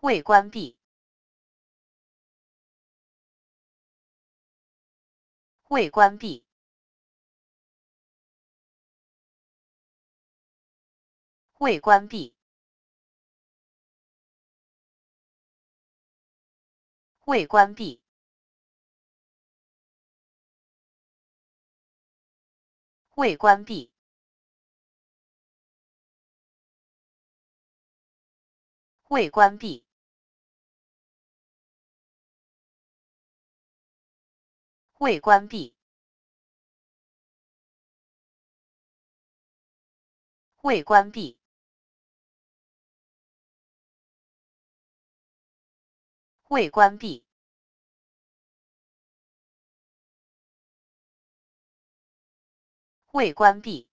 未关闭。未关闭。未关闭。未关闭。未关闭。未关闭。未关闭。未关闭。未关闭。未关闭。